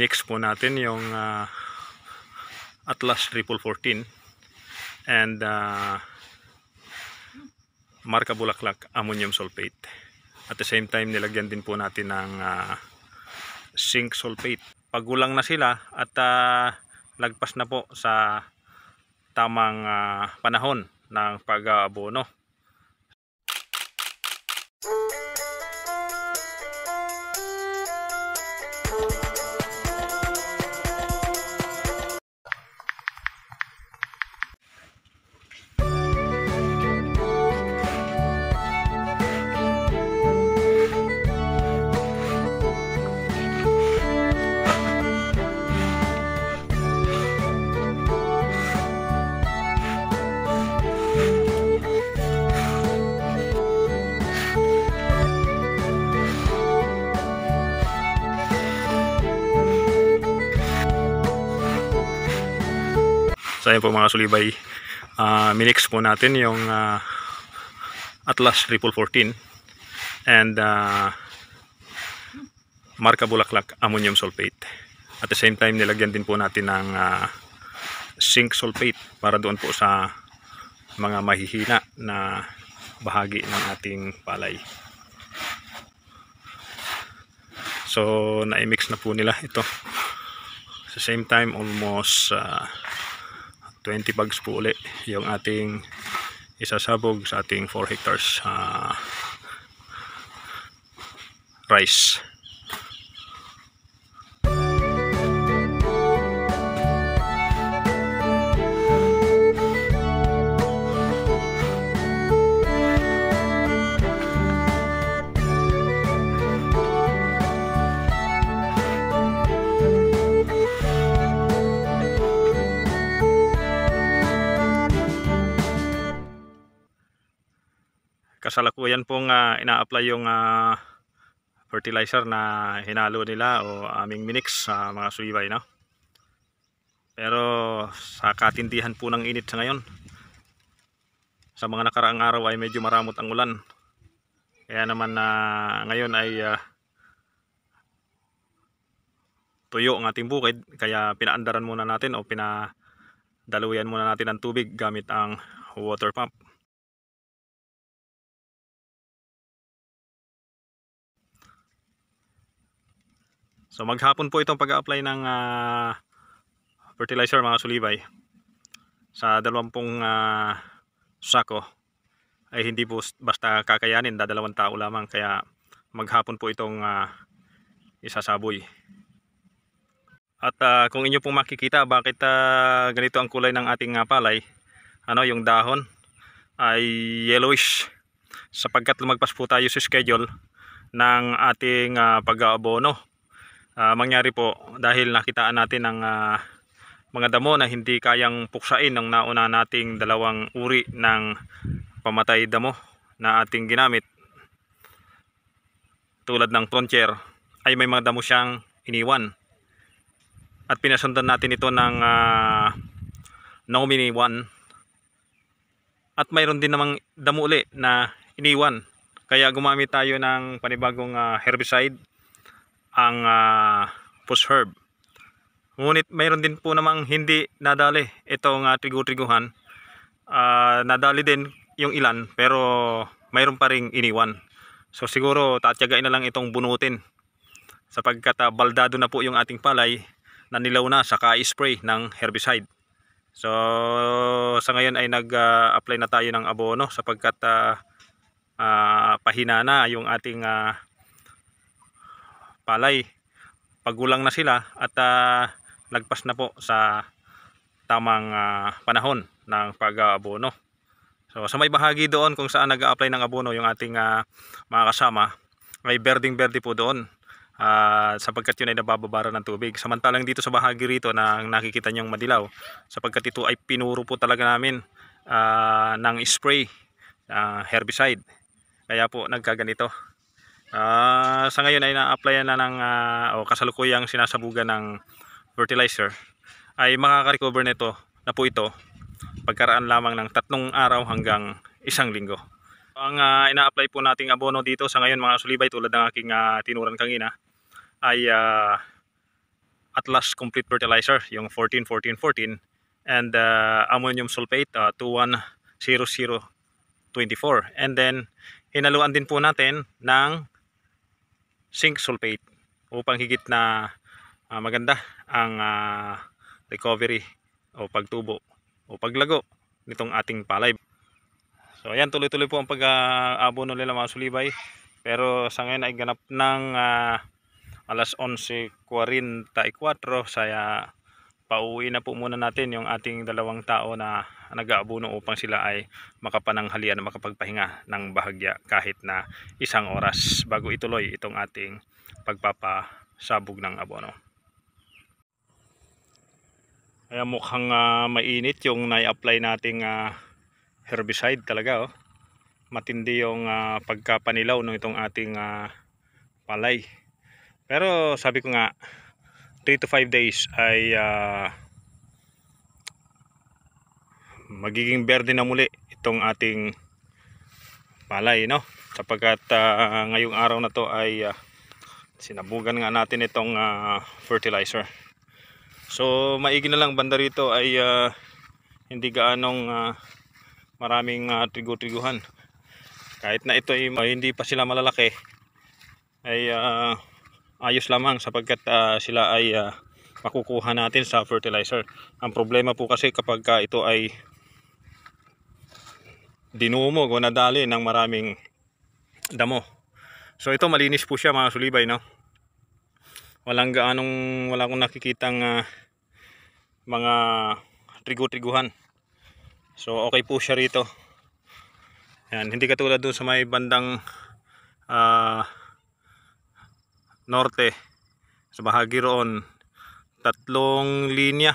Mix po natin yung uh, Atlas 3414 and uh, ah, Marca Bulaklak Ammonium Sulfate. At the same time, nilagyan din po natin ng uh, zinc sulfate. Pagulang na sila at uh, lagpas na po sa tamang uh, panahon ng pag-abono. sa ayun po mga sulibay, uh, ah, minix po natin yung uh, Atlas Triple 14 and uh, ah, Marca Bulaklak Ammonium Sulfate. At the same time nilagyan din po natin ng uh, zinc sulfate para doon po sa mga mahihina na bahagi ng ating palay. So na-mix na po nila ito. sa same time almost uh, 20 bags po uli yung ating isasabog sa ating 4 hectares uh, rice kasalukuyan pong uh, ina-apply yung uh, fertilizer na hinalo nila o aming minix sa uh, mga suibay na. pero sa katindihan po ng init sa ngayon sa mga nakaraang araw ay medyo maramot ang ulan kaya naman na uh, ngayon ay uh, tuyo ang ating bukid kaya pinaandaran muna natin o pinadaluyan muna natin ng tubig gamit ang water pump So maghapon po itong pag-apply ng uh, fertilizer mga sulibay sa dalawampung uh, sako ay hindi po basta kakayanin dadalawang tao lamang kaya maghapon po itong uh, isasaboy. At uh, kung inyo pong makikita bakit uh, ganito ang kulay ng ating uh, palay, ano yung dahon ay yellowish sapagkat lumagpas po tayo sa schedule ng ating uh, pag-aabono uh, mangyari po dahil nakitaan natin ang uh, mga damo na hindi kayang puksain ng nauna nating dalawang uri ng pamatay damo na ating ginamit tulad ng frontier ay may mga damo siyang iniwan at pinasundan natin ito ng uh, ah, nomini 1 at mayroon din namang damo uli na iniwan kaya gumamit tayo ng panibagong uh, herbicide ang uh, push herb. Ngunit mayroon din po namang hindi nadali itong uh, trigo-triguhan. Uh, nadali din yung ilan pero mayroon pa ring iniwan. So siguro tatyagain na lang itong bunutin sapagkat uh, baldado na po yung ating palay na nilaw na sa ka-spray ng herbicide. So sa ngayon ay nag-apply uh, na tayo ng abono sapagkat uh, uh, pahina na yung ating uh, palay pagulang na sila at uh, lagpas na po sa tamang uh, panahon ng pag-abono. So sa may bahagi doon kung saan nag-apply ng abono yung ating uh, mga kasama, may berding-berde po doon uh, sapagkat yun ay nabababara ng tubig. Samantalang dito sa bahagi rito na nakikita niyong madilaw sapagkat ito ay pinuro po talaga namin uh, ng spray uh, herbicide. Kaya po nagkaganito. Uh, sa ngayon ay na-applyan na ng uh, o kasalukuyang sinasabugan ng fertilizer ay makaka-recover nito na po ito pagkaraan lamang ng tatlong araw hanggang isang linggo. Ang uh, ina-apply po nating abono dito sa ngayon mga sulibay tulad ng aking uh, tinuran kangina ay uh, Atlas Complete Fertilizer yung 14-14-14 and uh, ammonium sulfate uh, 24 and then hinaluan din po natin ng zinc sulfate upang higit na uh, maganda ang uh, recovery o pagtubo o paglago nitong ating palay. So ayan tuloy-tuloy po ang pag-abono nila mga sulibay. Pero sa ngayon ay ganap ng uh, alas 11.44 sa uh, pauwi na po muna natin yung ating dalawang tao na nag-aabuno upang sila ay makapananghalian at makapagpahinga ng bahagya kahit na isang oras bago ituloy itong ating pagpapasabog ng abono. Kaya mukhang uh, mainit yung nai apply nating uh, herbicide talaga. Oh. Matindi yung uh, pagkapanilaw ng itong ating uh, palay. Pero sabi ko nga, 3 to 5 days ay uh, magiging berde na muli itong ating palay no sapagkat uh, ngayong araw na to ay uh, sinabugan nga natin itong uh, fertilizer so maigi na lang banda rito ay uh, hindi gaanong uh, maraming uh, trigo-triguhan kahit na ito ay, ay hindi pa sila malalaki ay uh, ayos lamang sapagkat uh, sila ay uh, makukuha natin sa fertilizer. Ang problema po kasi kapag uh, ito ay dinumog o nadali ng maraming damo. So ito malinis po siya mga sulibay no. Walang gaanong wala akong nakikitang uh, mga trigo-triguhan. So okay po siya rito. Ayan, hindi katulad dun sa may bandang uh, norte sa bahagi roon tatlong linya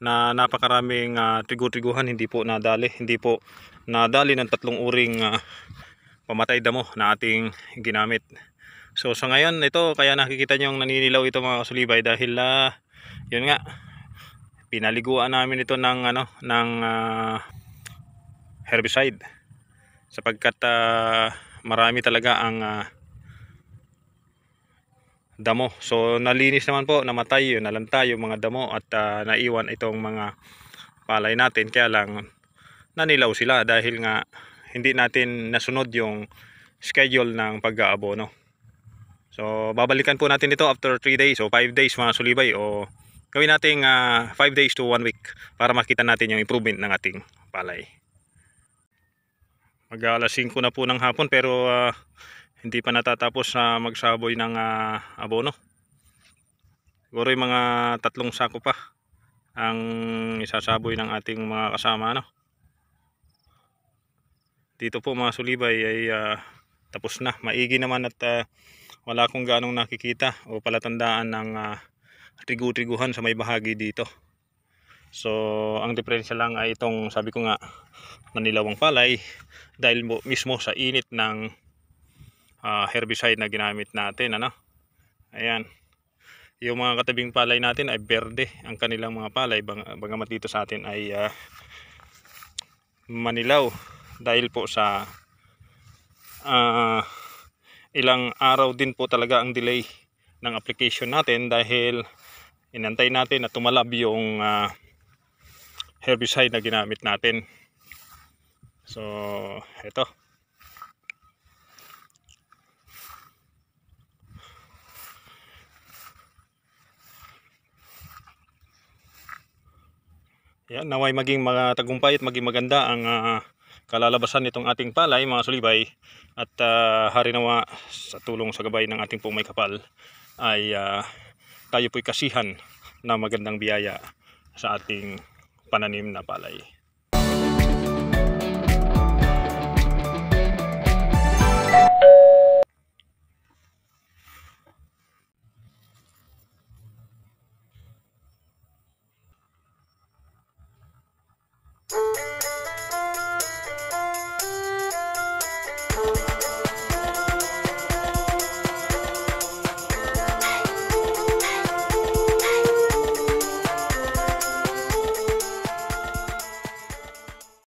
na napakaraming uh, tigu-tiguhan hindi po nadali hindi po nadali ng tatlong uring uh, pamatay damo na ating ginamit so sa ngayon ito kaya nakikita nyo naninilaw ito mga kasulibay dahil uh, yun nga pinaliguan namin ito ng ano ng uh, herbicide sapagkat uh, marami talaga ang uh, damo. So nalinis naman po, namatay yun, nalanta yung mga damo at uh, naiwan itong mga palay natin. Kaya lang nanilaw sila dahil nga hindi natin nasunod yung schedule ng pag-aabono. So babalikan po natin ito after 3 days o 5 days mga sulibay o gawin nating 5 uh, ah, days to 1 week para makita natin yung improvement ng ating palay. Mag alas 5 na po ng hapon pero uh, hindi pa natatapos na magsaboy ng uh, abono siguro yung mga tatlong sako pa ang isasaboy ng ating mga kasama no? dito po mga sulibay ay uh, tapos na maigi naman at uh, wala kong ganong nakikita o palatandaan ng uh, trigu-triguhan sa may bahagi dito so ang diferensya lang ay itong sabi ko nga nanilawang palay dahil mismo sa init ng uh, herbicide na ginamit natin ano ayan yung mga katabing palay natin ay berde ang kanilang mga palay bang, bagamat dito sa atin ay uh, manilaw dahil po sa uh, ilang araw din po talaga ang delay ng application natin dahil inantay natin na tumalab yung uh, herbicide na ginamit natin so ito Yan, naway maging mga tagumpay at maging maganda ang uh, kalalabasan nitong ating palay mga sulibay at uh, hari nawa sa tulong sa gabay ng ating pumay kapal ay uh, tayo po'y kasihan na magandang biyaya sa ating pananim na palay.